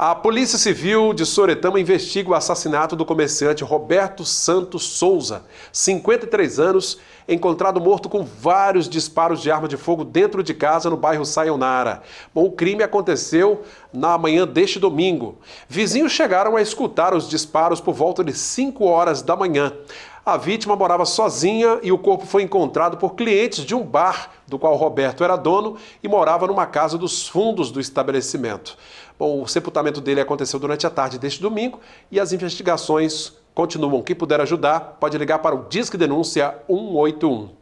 A Polícia Civil de Soretama investiga o assassinato do comerciante Roberto Santos Souza, 53 anos, encontrado morto com vários disparos de arma de fogo dentro de casa no bairro Sayonara. Bom, o crime aconteceu na manhã deste domingo. Vizinhos chegaram a escutar os disparos por volta de 5 horas da manhã. A vítima morava sozinha e o corpo foi encontrado por clientes de um bar do qual Roberto era dono e morava numa casa dos fundos do estabelecimento. Bom, o sepultamento dele aconteceu durante a tarde deste domingo e as investigações continuam. Quem puder ajudar, pode ligar para o Disque Denúncia 181.